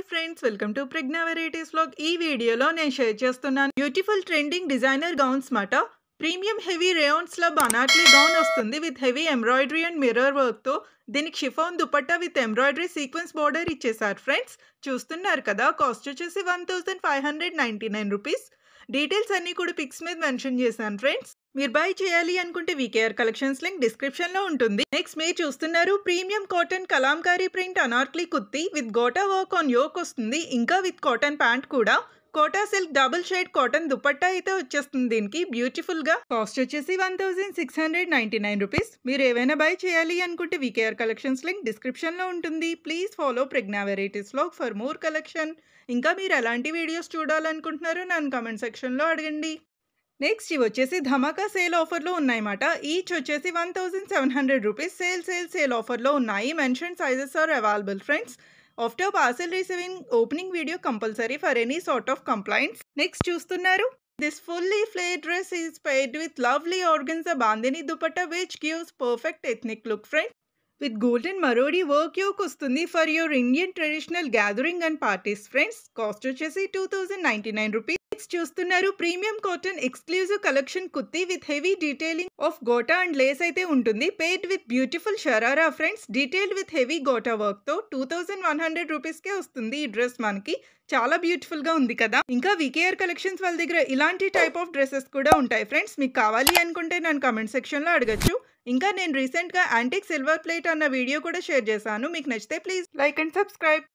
hi friends welcome to Pragya varieties blog ఈ వీడియోలో నేను షేర్ చేస్తున్నాను బ్యూటిఫుల్ ట్రెండింగ్ డిజైనర్ గౌన్స్ మాట ప్రీమియం హెవీ లో బనాట్లీ గౌన్ వస్తుంది with heavy embroidery and mirror తో దీనికి chiffon dupatta with embroidery sequence border ఇచ్చేసారు ఫ్రెండ్స్ చూస్తున్నారు కదా కాస్ట్ వచ్చేసి one thousand five hundred ninety nine rupees details అన్నీ కూడా పిక్స్ మీద మెన్షన్ చేశాను ఫ్రెండ్స్ మీరు బై చేయాలి అనుకుంటే వీకేఆర్ కలెక్షన్స్ లింక్ డిస్క్రిప్షన్లో ఉంటుంది నెక్స్ట్ మీరు చూస్తున్నారు premium cotton Kalamkari print Anarkali kurti with gota work on yoke వస్తుంది ఇంకా విత్ కాటన్ ప్యాంట్ కూడా Kota silk double shade cotton dupatta అయితే వచ్చేస్తుంది దీనికి బ్యూటిఫుల్ గా కాస్ట్ వచ్చేసి one thousand six hundred ninety nine rupees మీరు ఏవైనా బై చేయాలి అనుకుంటే వీకేఆర్ కలెక్షన్స్ లింక్ డిస్క్రిప్షన్ లో ఉంటుంది ప్లీజ్ ఫాలో ప్రజ్ఞా వెరైటీస్ లో ఫర్ మోర్ కలెక్షన్ ఇంకా మీరు ఎలాంటి వీడియోస్ చూడాలనుకుంటున్నారో నన్ను కమెంట్ సెక్షన్ లో అడగండి నెక్స్ట్ ఇవి వచ్చేసి ధమాకా సేల్ ఆఫర్లో ఉన్నాయన్నమాట ఈచ్ వచ్చేసి one thousand seven hundred rupees sale sale sale ఆఫర్లో ఉన్నాయి mention sizes are available friends after parcel receiving opening video compulsory for any sort of complaints next చూస్తున్నారు this fully flare dress is paired with lovely organza bandhani dupatta which gives perfect ethnic look friends with golden marodi work యూకి వస్తుంది for your Indian traditional gathering and parties friends cost వచ్చేసి two thousand ninety nine rupees next చూస్తున్నారు premium cotton exclusive collection kurti with heavy detailing of gota and lace అయితే ఉంటుంది paired with beautiful sharara friends detailed with heavy gota work తో two thousand one hundred rupees కే వస్తుంది ఈ dress మనకి చాలా బ్యూటిఫుల్ గా ఉంది కదా ఇంకా వికేఆర్ కలెక్షన్స్ వాళ్ళ దగ్గర ఇలాంటి టైప్ ఆఫ్ డ్రెస్సెస్ కూడా ఉంటాయి ఫ్రెండ్స్ మీకు కావాలి అనుకుంటే నన్ను కమెంట్ సెక్షన్ లో అడగచ్చు ఇంకా నేను రీసెంట్ గా యాంటిక్ సిల్వర్ ప్లేట్ అన్న వీడియో కూడా షేర్ చేశాను మీకు నచ్చితే ప్లీజ్ లైక్ అండ్ సబ్స్క్రైబ్